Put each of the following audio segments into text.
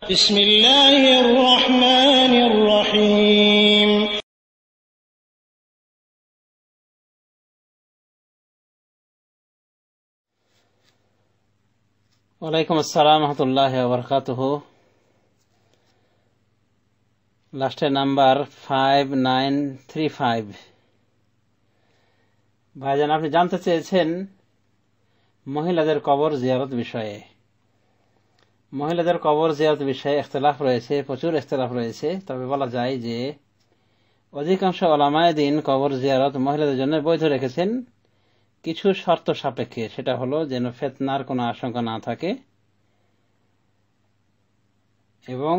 ওয়ালাইকুম আসসালাম রহমতুল্লাহ লাস্টের number five nine three five ভাইজান আপনি জানতে চেয়েছেন মহিলাদের কবর জিয়ারত বিষয়ে মহিলাদের কবর জিয়ারত বিষয়ে এখতলাফ রয়েছে প্রচুর এখতলাফ রয়েছে তবে বলা যায় যে অধিকাংশ ওলামায় দিন কবর জিয়ারত মহিলাদের জন্য বৈধ রেখেছেন কিছু শর্ত সাপেক্ষে সেটা হলো যেন ফেতনার কোনো আশঙ্কা না থাকে এবং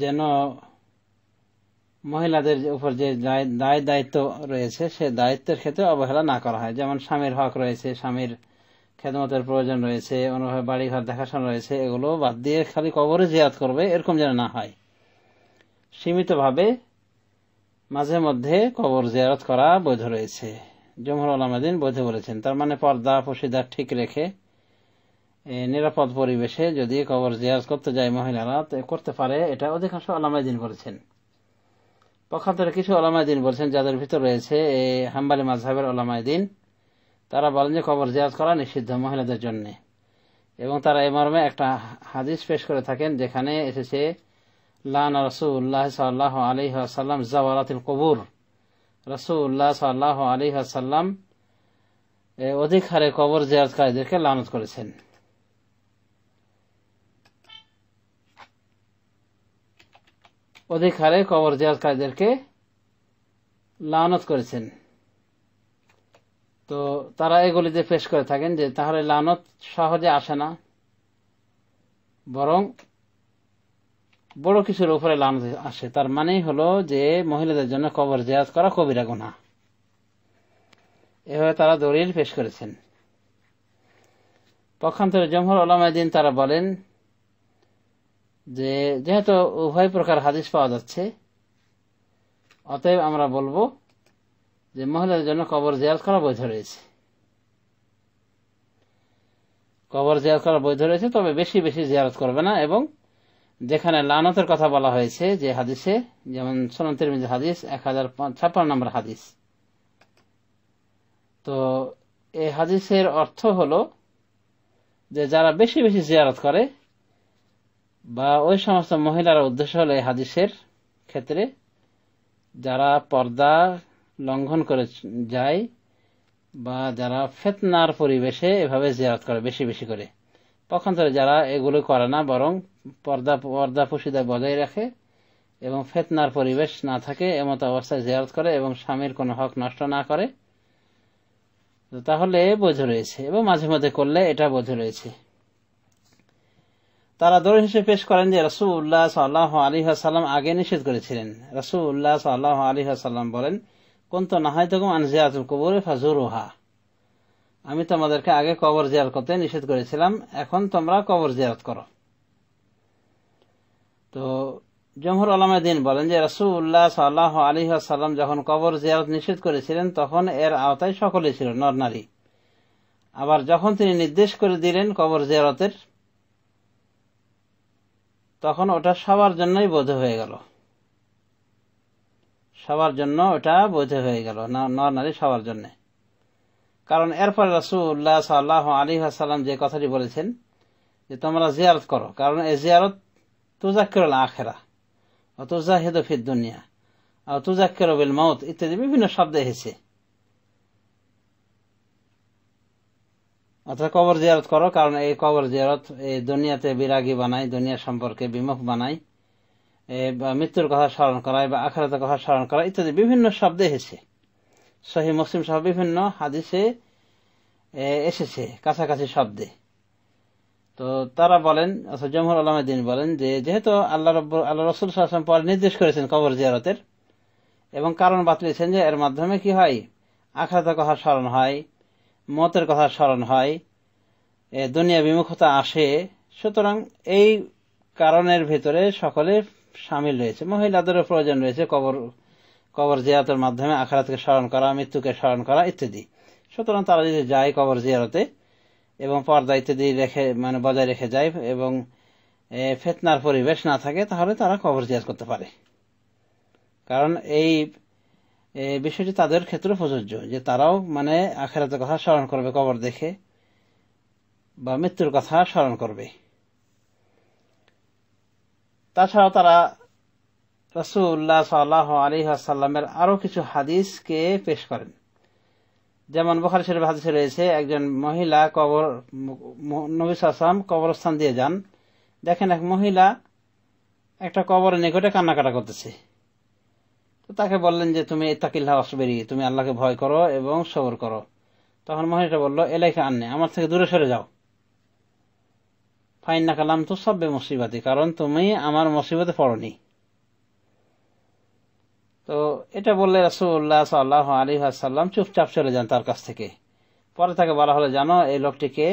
যেন মহিলাদের উপর যে দায় দায়িত্ব রয়েছে সে দায়িত্বের ক্ষেত্রে অবহেলা না করা হয় যেমন স্বামীর হক রয়েছে স্বামীর খেদমতের প্রয়োজন রয়েছে অন্যভাবে বাড়িঘর দেখাশোনা রয়েছে এগুলো বাদ দিয়ে খালি কবরে জিয়াদ করবে এরকম যেন না হয় সীমিতভাবে মাঝে মধ্যে কবর জিয়ারত করা বৈধ রয়েছে জমহর আলামাদিন বৈধ বলেছেন তার মানে পর্দা পশিদার ঠিক রেখে নিরাপদ পরিবেশে যদি কবর জিয়ারত করতে যায় মহিলারা করতে পারে এটা অধিকাংশ আলামাইদিন বলেছেন পক্ষান্তরে কিছু দিন বলছেন যাদের ভিতর রয়েছে এই হাম্বালি মাঝহের দিন তারা বলেন যে কবর জিয়াজ করা নিষিদ্ধ মহিলাদের জন্য এবং তারা এই মর্মে একটা হাদিস পেশ করে থাকেন যেখানে এসেছে লান রসুল্লাহ সাল্লাহ আলী আসাল্লাম জওয়ালাতুল কবুর রসুল্লাহ সাল্লাহ আলী আসাল্লাম অধিক হারে কবর জিয়াজকারীদেরকে লানত করেছেন অধিক হারে কবর জিয়াজকারীদেরকে লানত করেছেন তো তারা এগুলি যে পেশ করে থাকেন যে তাহলে লানত সহজে আসে না বরং বড় কিছুর উপরে লানত আসে তার মানেই হলো যে মহিলাদের জন্য কবর জেয়াজ করা কবিরা গুণা এভাবে তারা দলিল পেশ করেছেন পক্ষান্তরে জমহর ওলামায়দিন তারা বলেন যে যেহেতু উভয় প্রকার হাদিস পাওয়া যাচ্ছে অতএব আমরা বলবো যে মহিলার জন্য কবর জিয়ারত করা বৈধ রয়েছে কবর জিয়ারত করা বৈধ রয়েছে তবে বেশি বেশি জিয়ারত করবে না এবং যেখানে লানতের কথা বলা হয়েছে যে হাদিসে যেমন সনন্তের মিজ হাদিস এক হাজার ছাপ্পান্ন নম্বর হাদিস তো এই হাদিসের অর্থ হলো যে যারা বেশি বেশি জিয়ারত করে বা ওই সমস্ত মহিলার উদ্দেশ্য হলো এই হাদিসের ক্ষেত্রে যারা পর্দা লঙ্ঘন করে যায় বা যারা ফেতনার পরিবেশে এভাবে জেরাত করে বেশি বেশি করে পক্ষান্তরে যারা এগুলো করে না বরং পর্দা পর্দা পুশিদা বজায় রাখে এবং ফেতনার পরিবেশ না থাকে এমতো অবস্থায় জেরাত করে এবং স্বামীর কোনো হক নষ্ট না করে তাহলে বোঝে রয়েছে এবং মাঝে মাঝে করলে এটা বোঝা রয়েছে তারা দৌড় হিসেবে পেশ করেন যে রাসুল্লাহ সাল্লাহ আলী আসাল্লাম আগে নিষেধ করেছিলেন রাসুল্লাহ সাল্লাহ আলী আসাল্লাম বলেন না হয় তখন আনজিয়াতুল কবরে ওহা আমি তোমাদেরকে আগে কবর জিয়ার করতে নিষেধ করেছিলাম এখন তোমরা কবর জিয়ারত করো তো জমহুর আলামাদিন বলেন যে রাসুল্লাহ সাল্লাহ আলী সাল্লাম যখন কবর জিয়ারত নিষেধ করেছিলেন তখন এর আওতায় সকলে ছিল নর নারী আবার যখন তিনি নির্দেশ করে দিলেন কবর জিয়ারতের তখন ওটা সবার জন্যই বোধ হয়ে গেল সবার জন্য ওটা বোঝে হয়ে গেল নর নারী সবার জন্য কারণ এরপর রাসুল্লাহ সাল্লাহ আলী আসাল্লাম যে কথাটি বলেছেন যে তোমরা জিয়ারত করো কারণ এই জিয়ারত তুজা কেরল আখেরা ও তুজা হেদফির দুনিয়া ও তুজা বিল মত ইত্যাদি বিভিন্ন শব্দ এসেছে অর্থাৎ কবর জিয়ারত করো কারণ এই কবর জিয়ারত এই দুনিয়াতে বিরাগী বানায় দুনিয়া সম্পর্কে বিমুখ বানায় মৃত্যুর কথা স্মরণ করা বা আখারাতের কথা স্মরণ করা ইত্যাদি বিভিন্ন শব্দ এসেছে শহীদ মুসলিম সহ বিভিন্ন হাদিসে এসেছে কাছাকাছি শব্দে তো তারা বলেন অর্থাৎ জমহুর আলমদ্দিন বলেন যে যেহেতু আল্লাহ রব আল্লাহ রসুল সাহসম পরে নির্দেশ করেছেন কবর জিয়ারতের এবং কারণ বাতলিয়েছেন যে এর মাধ্যমে কি হয় আখরাতের কথা স্মরণ হয় মতের কথা স্মরণ হয় দুনিয়া বিমুখতা আসে সুতরাং এই কারণের ভেতরে সকলে সামিল রয়েছে মহিলাদেরও প্রয়োজন রয়েছে কবর কবর জিয়ারতের মাধ্যমে আখড়াতকে স্মরণ করা মৃত্যুকে স্মরণ করা ইত্যাদি সুতরাং তারা যদি যায় কবর জিয়ারতে এবং পর্দা ইত্যাদি রেখে মানে বজায় রেখে যায় এবং ফেতনার পরিবেশ না থাকে তাহলে তারা কবর জিয়ার করতে পারে কারণ এই বিষয়টি তাদের ক্ষেত্রে প্রযোজ্য যে তারাও মানে আখেরাতের কথা স্মরণ করবে কবর দেখে বা মৃত্যুর কথা স্মরণ করবে তাছাড়াও তারা রসুল্লাহ সাল্লাহ আলী আসাল্লামের আরো কিছু হাদিসকে পেশ করেন যেমন বখারি শরীফ হাদিসে রয়েছে একজন মহিলা কবর নবী সালাম কবরস্থান দিয়ে যান দেখেন এক মহিলা একটা কবরের নিকটে কান্নাকাটা করতেছে তো তাকে বললেন যে তুমি তাকিল্লা অসবেরি তুমি আল্লাহকে ভয় করো এবং সবর করো তখন মহিলাটা বলল এলাইকে আননে আমার থেকে দূরে সরে যাও ফাইন্না কালাম তো সব মুসিবাতি কারণ তুমি আমার মুসিবতে পড়নি তো এটা বললে রাসুল্লাহ সাল্লাহ আলী সাল্লাম চুপচাপ চলে যান তার কাছ থেকে পরে তাকে বলা হলে জানো এই লোকটিকে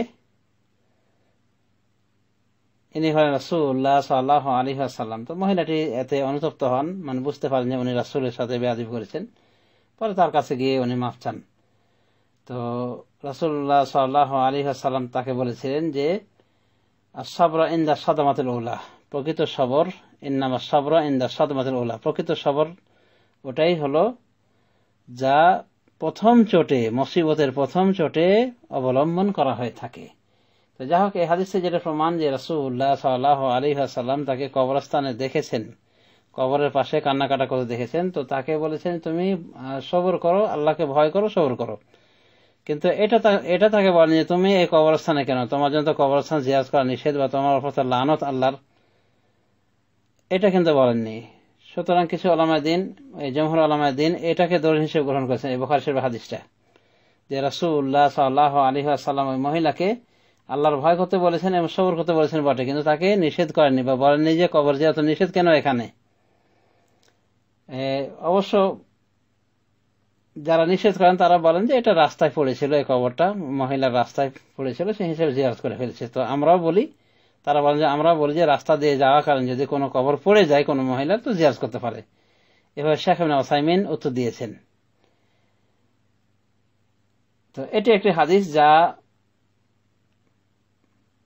ইনি হলেন রাসুল্লাহ সাল্লাহ আলী সাল্লাম তো মহিলাটি এতে অনুতপ্ত হন মানে বুঝতে পারেন যে উনি রাসুলের সাথে বেয়াদিব করেছেন পরে তার কাছে গিয়ে উনি মাফ চান তো রাসুল্লাহ সাল্লাহ আলী সাল্লাম তাকে বলেছিলেন যে সাবরা ইন্দা সাদামাতুল উলা প্রকৃত সবর ইন্নামা সাবরা ইন্দা সাদামাতুল উলা প্রকৃত সবর ওটাই হল যা প্রথম চোটে মসিবতের প্রথম চোটে অবলম্বন করা হয়ে থাকে তো যাই হোক এই হাদিসে যেটা প্রমাণ যে রাসুল্লাহ সাল্লাহ আলিহাসাল্লাম তাকে কবরস্থানে দেখেছেন কবরের পাশে কান্নাকাটা করে দেখেছেন তো তাকে বলেছেন তুমি সবর করো আল্লাহকে ভয় করো সবর করো কিন্তু এটা এটা তাকে বলেন যে তুমি এই কবরস্থানে কেন তোমার জন্য তো কবরস্থান জিয়াজ করা নিষেধ বা তোমার উপর লানত আল্লাহর এটা কিন্তু বলেননি সুতরাং কিছু আলামায় দিন এই জমহুর আলামায় দিন এটাকে দলিল হিসেবে গ্রহণ করেছেন এই বোখার শরীফ হাদিসটা যে রাসুল্লাহ সাল্লাহ আলী আসাল্লাম ওই মহিলাকে আল্লাহর ভয় করতে বলেছেন এবং সবর করতে বলেছেন বটে কিন্তু তাকে নিষেধ করেননি বা বলেননি যে কবর জিয়া তো নিষেধ কেন এখানে অবশ্য যারা নিষেধ করেন তারা বলেন যে এটা রাস্তায় পড়েছিল এই কবরটা মহিলার রাস্তায় পড়েছিল সেই হিসেবে জিয়ারত করে ফেলছে তো আমরাও বলি তারা বলেন যে আমরা বলি যে রাস্তা দিয়ে যাওয়ার কারণ যদি কোনো কবর পড়ে যায় কোনো মহিলা তো জিয়ারত করতে পারে এভাবে শেখ সাইমিন উত্তর দিয়েছেন তো এটি একটি হাদিস যা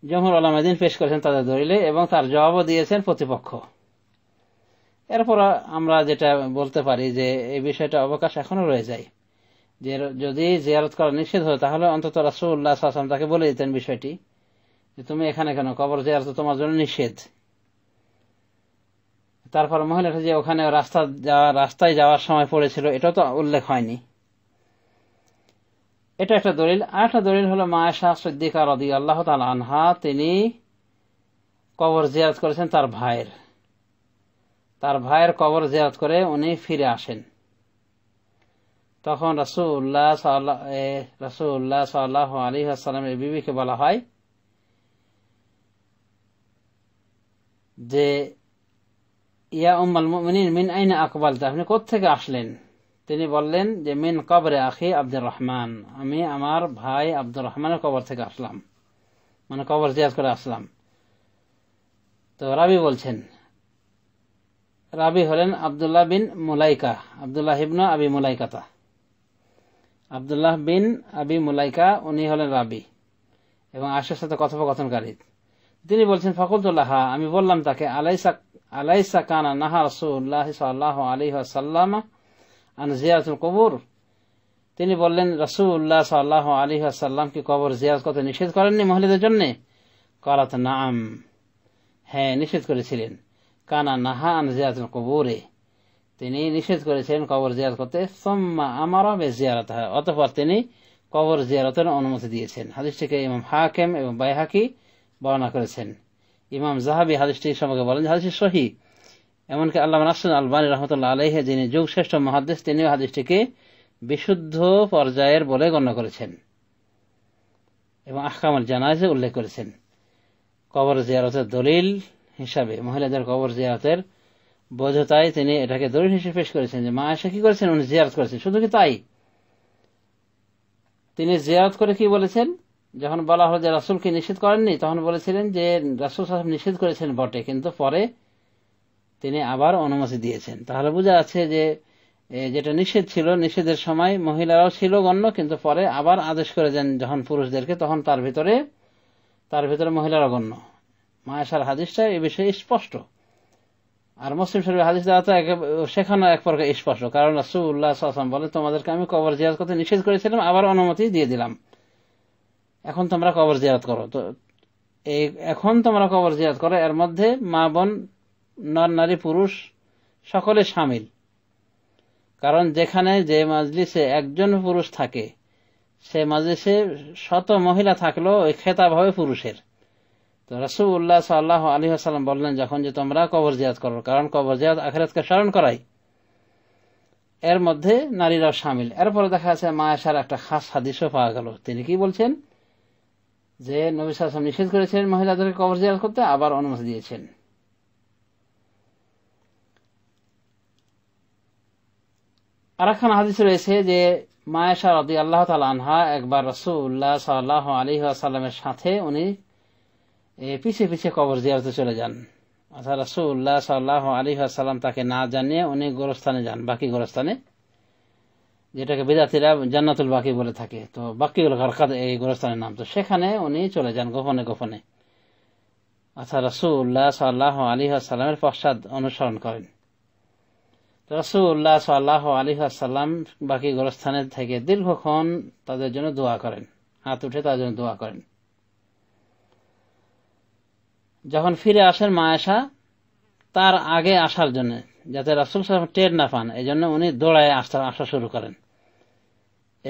জমহুর আলমাদিন পেশ করেছেন তাদের দলিলে এবং তার জবাবও দিয়েছেন প্রতিপক্ষ এরপর আমরা যেটা বলতে পারি যে এই বিষয়টা অবকাশ এখনো রয়ে যায় যে যদি জিয়ারত করা নিষেধ হয় তাহলে অন্তত রাসুল্লাহ আসলাম তাকে বলে দিতেন বিষয়টি যে তুমি এখানে কেন কবর জিয়ারত তোমার জন্য নিষেধ তারপর মহিলাটা যে ওখানে রাস্তা যাওয়া রাস্তায় যাওয়ার সময় পড়েছিল এটা তো উল্লেখ হয়নি এটা একটা দলিল আর একটা দলিল হলো মায়াশা সদ্দিকা রদি আল্লাহ আনহা তিনি কবর জিয়ারত করেছেন তার ভাইয়ের তার ভাইয়ের কবর জিয়ারত করে উনি ফিরে আসেন তখন রসুল্লাহ রাসুল্লাহ সাল্লাহ আলী বিবিকে বলা হয় যে ইয়া উম্মাল মিন মিন আইনে আকবালতে আপনি থেকে আসলেন তিনি বললেন যে মিন কবরে আখি আব্দুর রহমান আমি আমার ভাই আব্দুর রহমানের কবর থেকে আসলাম মানে কবর জিয়াজ করে আসলাম তো রাবি বলছেন রাবি হলেন আবদুল্লাহ বিন মুলাইকা আবদুল্লাহ ইবনা আবি মুলাইকাতা আবদুল্লাহ বিন আবি মুলাইকা উনি হলেন রাবি এবং আশের সাথে কথোপকথনকারী তিনি বলছেন ফকুলতুল্লাহ আমি বললাম তাকে আলাইসা আলাইসা কানা নাহা রসুল্লাহ সাল্লাহ আলী সাল্লাম আন জিয়াতুল কবুর তিনি বললেন রসুল্লাহ সাল্লাহ আলী সাল্লাম কি কবর জিয়াজ কত নিষেধ করেননি মহিলাদের জন্যে করাত নাম হ্যাঁ নিষেধ করেছিলেন কানা নাহা আন জিয়াত কবুরে তিনি নিষেধ করেছেন কবর জিয়ারত করতে সোম্মা আমারা বে জিয়ারত হয় অতপর তিনি কবর জিয়ারতের অনুমতি দিয়েছেন হাদিসটিকে ইমাম হাকেম এবং বাইহাকি বর্ণনা করেছেন ইমাম জাহাবি হাদিসটি সম্পর্কে বলেন হাদিসটি সহি এমনকি আল্লাহ নাসুল আলবানী রহমতুল্লাহ আলহে যিনি যুগশ্রেষ্ঠ মহাদেশ তিনি হাদিসটিকে বিশুদ্ধ পর্যায়ের বলে গণ্য করেছেন এবং আহকামুল জানাজে উল্লেখ করেছেন কবর জিয়ারতের দলিল হিসাবে মহিলাদের কবর জিয়ারতের বৈধতায় তিনি এটাকে দলিল হিসেবে পেশ করেছেন যে মা এসে কি করেছেন উনি জিয়ারত করেছেন শুধু কি তাই তিনি জিয়ারত করে কি বলেছেন যখন বলা হলো যে রাসুলকে নিষেধ করেননি তখন বলেছিলেন যে রাসুল সাহেব নিষেধ করেছেন বটে কিন্তু পরে তিনি আবার অনুমতি দিয়েছেন তাহলে বোঝা আছে যে যেটা নিষেধ ছিল নিষেধের সময় মহিলারাও ছিল গণ্য কিন্তু পরে আবার আদেশ করে দেন যখন পুরুষদেরকে তখন তার ভিতরে তার ভিতরে মহিলারা গণ্য মায়াশার হাদিসটা এ বিষয়ে স্পষ্ট আর মুসলিম শরীফ হাদিস দেওয়া তো সেখানে এক প্রকার স্পষ্ট কারণ রাসুল্লাহ বলে তোমাদেরকে আমি কবর জিয়ারত করতে নিষেধ করেছিলাম আবার অনুমতি দিয়ে দিলাম এখন তোমরা কবর জিয়ারত করো তো এই এখন তোমরা কবর জিয়ারত করো এর মধ্যে মা বোন নর নারী পুরুষ সকলে সামিল কারণ যেখানে যে মাজলিসে একজন পুরুষ থাকে সে মাজলিসে শত মহিলা থাকলেও ওই খেতাব হবে পুরুষের তো রসুল্লাহ সাল্লাহ আলী আসাল্লাম বললেন যখন যে তোমরা কবর জিয়াদ করো কারণ কবর জিয়াদ আখেরাতকে স্মরণ করাই এর মধ্যে নারীরাও সামিল এরপরে দেখা যাচ্ছে মা আসার একটা খাস হাদিসও পাওয়া গেল তিনি কি বলছেন যে নবী সালাম নিষেধ করেছেন মহিলাদেরকে কবর জিয়াদ করতে আবার অনুমতি দিয়েছেন আরেকখান হাদিস রয়েছে যে মায়াশা রদি আল্লাহ তালা আনহা একবার রসুল্লাহ সাল্লাহ আলী আসাল্লামের সাথে উনি পিছিয়ে পিছিয়ে কবর জিয়ারতে চলে যান আচ্ছা রাসুল্লাহ সাল্লাহ আলী সাল্লাম তাকে না জানিয়ে উনি গোরস্থানে যান বাকি গোরস্থানে যেটাকে বিদ্যার্থীরা জান্নাতুল বাকি বলে থাকে তো বাকিগুলো হরকাত এই গোরস্থানের নাম তো সেখানে উনি চলে যান গোপনে গোপনে আচ্ছা রাসুল্লাহ সাল্লাহ আলী সাল্লামের পশ্চাদ অনুসরণ করেন রসুল্লাহ সাল্লাহ আলী সাল্লাম বাকি গোরস্থানের থেকে দীর্ঘক্ষণ তাদের জন্য দোয়া করেন হাত উঠে তাদের জন্য দোয়া করেন যখন ফিরে আসেন মায়েশা তার আগে আসার জন্য যাতে রাসুল সাহেব টের না পান এই জন্য উনি দৌড়ায় আসতে আসা শুরু করেন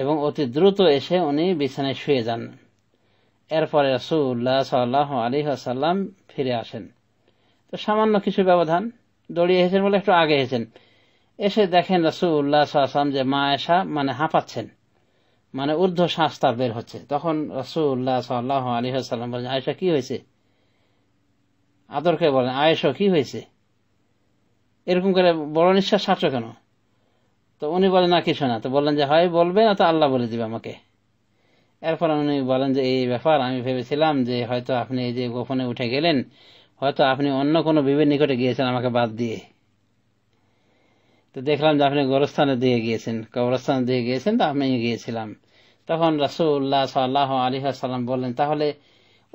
এবং অতি দ্রুত এসে উনি বিছানায় শুয়ে যান এরপরে রাসুল্লাহ সাল্লাহ আলী আসাল্লাম ফিরে আসেন তো সামান্য কিছু ব্যবধান দৌড়িয়ে এসেছেন বলে একটু আগে এসেছেন এসে দেখেন রাসুল্লাহ সাল্লাম যে মা এসা মানে হাঁপাচ্ছেন মানে ঊর্ধ্ব শ্বাস তার বের হচ্ছে তখন রাসুল্লাহ সাল্লাহ আলী আসাল্লাম বলছেন আয়সা কি হয়েছে আদর করে বলেন আয়েস কি হয়েছে এরকম করে বড় নিঃশ্বাস ছাড়ছ কেন তো উনি বলেন না কিছু না তো বললেন যে হয় বলবে না তো আল্লাহ বলে দিবে আমাকে এরপর উনি বলেন যে এই ব্যাপার আমি ভেবেছিলাম যে হয়তো আপনি এই যে গোপনে উঠে গেলেন হয়তো আপনি অন্য কোনো বিবের নিকটে গিয়েছেন আমাকে বাদ দিয়ে তো দেখলাম যে আপনি গোরস্থানের দিকে গিয়েছেন কবরস্থানের দিকে গিয়েছেন তো আমি গিয়েছিলাম তখন রাসুল্লাহ সাল্লাহ আলী সাল্লাম বললেন তাহলে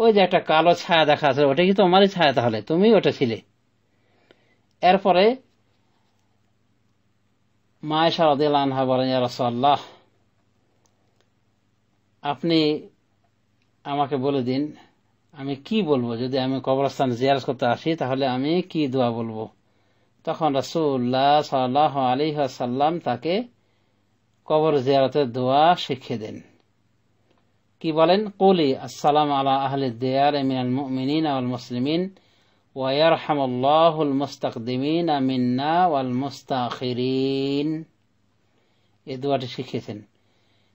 ওই যে একটা কালো ছায়া দেখা আছে ওটা কি তোমারই ছায়া তাহলে তুমি ওটা ছিলে এরপরে মায়েশা রদিল আনহা বলেন রসল্লাহ আপনি আমাকে বলে দিন আমি কি বলবো যদি আমি কবরস্থান জিয়ারস করতে আসি তাহলে আমি কি দোয়া বলবো তখন রাসুল্লাহ সাল্লাহ আলী সাল্লাম তাকে কবর জিয়ারতের দোয়া শিখিয়ে দেন কি বলেন কুলি আসসালাম আলা আহলে দেয়ার মিনাল মুমিনিন ওয়াল মুসলিমিন ويرحم الله المستقدمين منا والمستاخرين এই দোয়াটি শিখেছেন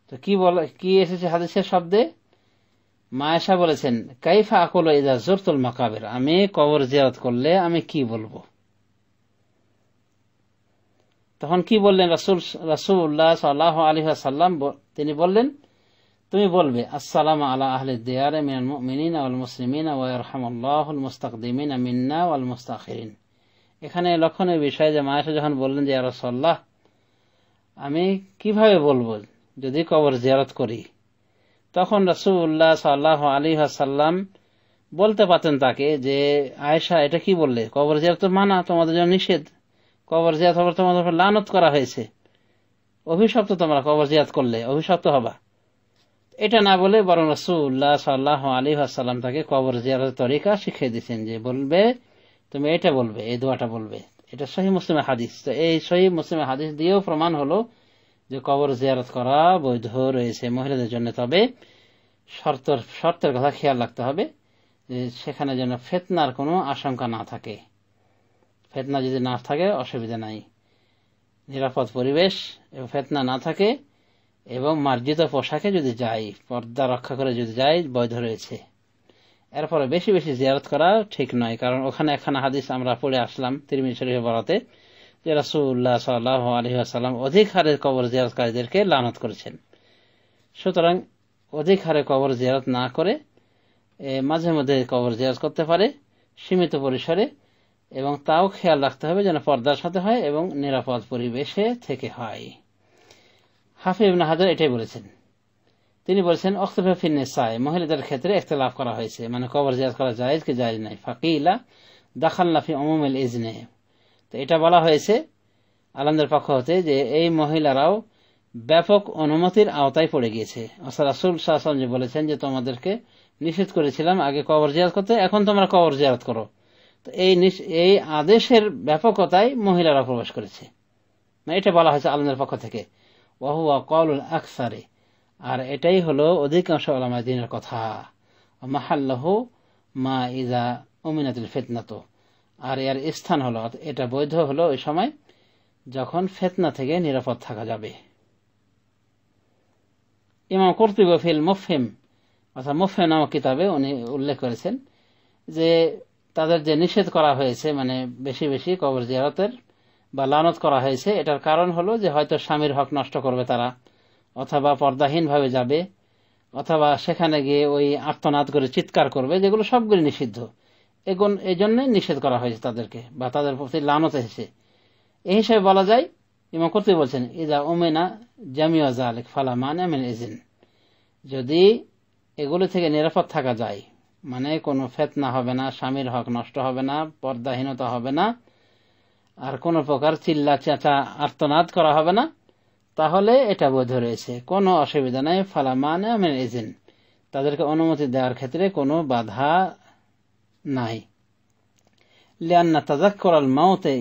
তো কি বলে কি এসেছে হাদিসের শব্দে মায়েশা বলেছেন কাইফা আকুল ইদা জোরতুল মাকাবের আমি কবর জিয়ারত করলে আমি কি বলবো তখন কি বললেন রাসুল রাসুল্লাহ সাল্লাহ আলহাসাল্লাম তিনি বললেন তুমি বলবে আসসালাম আলা আহলে দেয়ারে মিনাল মিনা আল মুসলিমিন ওয়ারহামুল মুস্তাকদিমিন মিন্না ওয়াল মুস্তাখিরিন এখানে লক্ষণের বিষয় যে মায়েশা যখন বললেন যে রসল্লাহ আমি কিভাবে বলবো যদি কবর জিয়ারত করি তখন রসুল্লাহ সাল্লাহ আলী আসাল্লাম বলতে পারতেন তাকে যে আয়েশা এটা কি বললে কবর জিয়ারত মানা তোমাদের জন্য নিষেধ কবর জিয়াত হবার তোমাদের লানত করা হয়েছে অভিশপ্ত তোমরা কবর জিয়াত করলে অভিশপ্ত হবা এটা না বলে বরং রসুল্লাহ সাল্লাহ আলী আসাল্লাম তাকে কবর জিয়ারত তরিকা শিখিয়ে দিচ্ছেন যে বলবে তুমি এটা বলবে এই দোয়াটা বলবে এটা সহি মুসলিমের হাদিস তো এই সহি মুসলিমের হাদিস দিয়েও প্রমাণ হলো যে কবর জিয়ারত করা বৈধ রয়েছে মহিলাদের জন্য তবে শর্ত শর্তের কথা খেয়াল রাখতে হবে যে সেখানে যেন ফেতনার কোনো আশঙ্কা না থাকে ফেতনা যদি না থাকে অসুবিধা নাই নিরাপদ পরিবেশ এবং ফেতনা না থাকে এবং মার্জিত পোশাকে যদি যাই পর্দা রক্ষা করে যদি যাই বৈধ রয়েছে এরপরে বেশি বেশি জিয়ারত করা ঠিক নয় কারণ ওখানে একখানা হাদিস আমরা পড়ে আসলাম তিরমিন শরীফে বলাতে যে রাসুল্লাহ সাল্লাহ আলী আসাল্লাম অধিক হারে কবর জিয়ারতকারীদেরকে লানত করেছেন সুতরাং অধিক হারে কবর জিয়ারত না করে মাঝে মধ্যে কবর জিয়ারত করতে পারে সীমিত পরিসরে এবং তাও খেয়াল রাখতে হবে যেন পর্দার সাথে হয় এবং নিরাপদ পরিবেশে থেকে হয় হাফিজ ইবনা হাজার এটাই বলেছেন তিনি বলেছেন অক্সফে ফিন্নেসায় মহিলাদের ক্ষেত্রে লাভ করা হয়েছে মানে কবর জিয়াজ করা যায় কি যায় নাই ফাকিলা দাখাল্লাফি অমুমেল ইজনে তো এটা বলা হয়েছে আলমদের পক্ষ হতে যে এই মহিলারাও ব্যাপক অনুমতির আওতায় পড়ে গিয়েছে রাসুল শাসন যে বলেছেন যে তোমাদেরকে নিষেধ করেছিলাম আগে কবর জিয়াজ করতে এখন তোমরা কবর জিয়াত করো তো এই এই আদেশের ব্যাপকতায় মহিলারা প্রবেশ করেছে মানে এটা বলা হয়েছে আলমদের পক্ষ থেকে ওয়াহুয়া আকসারে আর এটাই হলো অধিকাংশ আলামাদিনের কথা মাহাল্লাহ মা ইজা অমিনাতুল ফেতনাত আর এর স্থান হলো এটা বৈধ হলো ওই সময় যখন ফেতনা থেকে নিরাপদ থাকা যাবে ইমাম ফিল মফিম অর্থাৎ মফিম নামক কিতাবে উনি উল্লেখ করেছেন যে তাদের যে নিষেধ করা হয়েছে মানে বেশি বেশি কবর জিয়ারতের বা লানত করা হয়েছে এটার কারণ হলো যে হয়তো স্বামীর হক নষ্ট করবে তারা অথবা পর্দাহীনভাবে যাবে অথবা সেখানে গিয়ে ওই আত্মনাদ করে চিৎকার করবে যেগুলো সবগুলি নিষিদ্ধ এগুন এই জন্যে নিষেধ করা হয়েছে তাদেরকে বা তাদের প্রতি লানত এসেছে এই হিসাবে বলা যায় ইমা করতে বলছেন ইদা ওমেনা জামিয়া জালেক ফালা মান আমিন এজিন যদি এগুলো থেকে নিরাপদ থাকা যায় মানে কোনো ফেতনা হবে না স্বামীর হক নষ্ট হবে না পর্দাহীনতা হবে না আর কোন প্রকার চিল্লা চেঁচা আর্তনাদ করা হবে না তাহলে এটা বোধ রয়েছে কোনো অসুবিধা নাই ফালামান এজেন্ট তাদেরকে অনুমতি দেওয়ার ক্ষেত্রে কোনো বাধা নাই লিয়ান্না তাজাক্কর আল মাউতে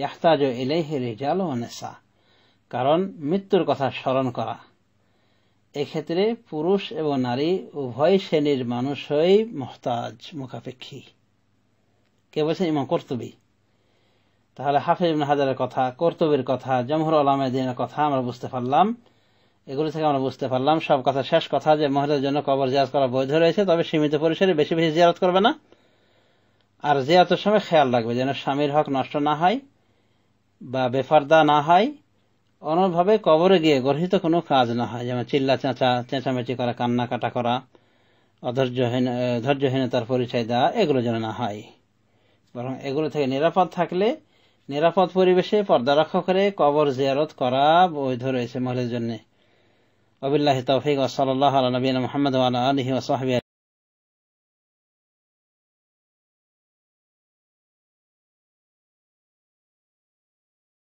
ইয়াহতাজ ইলাইহি রিজাল ওয়ানেসা কারণ মৃত্যুর কথা স্মরণ করা এক্ষেত্রে পুরুষ এবং নারী উভয় শ্রেণীর মানুষই মহতাজ মুখাপেক্ষী কে বলছেন ইমা কর্তবী তাহলে হাফিজ ইবনে হাজারের কথা কর্তবীর কথা জমহর আলামেদিনের কথা আমরা বুঝতে পারলাম এগুলো থেকে আমরা বুঝতে পারলাম সব কথা শেষ কথা যে মহিলাদের জন্য কবর জিয়াজ করা বৈধ রয়েছে তবে সীমিত পরিসরে বেশি বেশি জিয়ারত করবে না আর জিয়াতের সময় খেয়াল রাখবে যেন স্বামীর হক নষ্ট না হয় বা বেফারদা না হয় অন্যভাবে কবরে গিয়ে গর্হিত কোনো কাজ না হয় যেমন চিল্লা চেঁচা চেঁচামেচি করা কান্নাকাটা করা অধৈর্যহীন ধৈর্যহীনতার পরিচয় দেওয়া এগুলো যেন না হয় বরং এগুলো থেকে নিরাপদ থাকলে নিরাপদ পরিবেশে পর্দা রক্ষা করে কবর জিয়ারত করা বৈধ রয়েছে মহিলার জন্য অবিল্লাহ তৌফিক ওসলাল্লাহ নবীন মোহাম্মদ আলহি ওসহাবি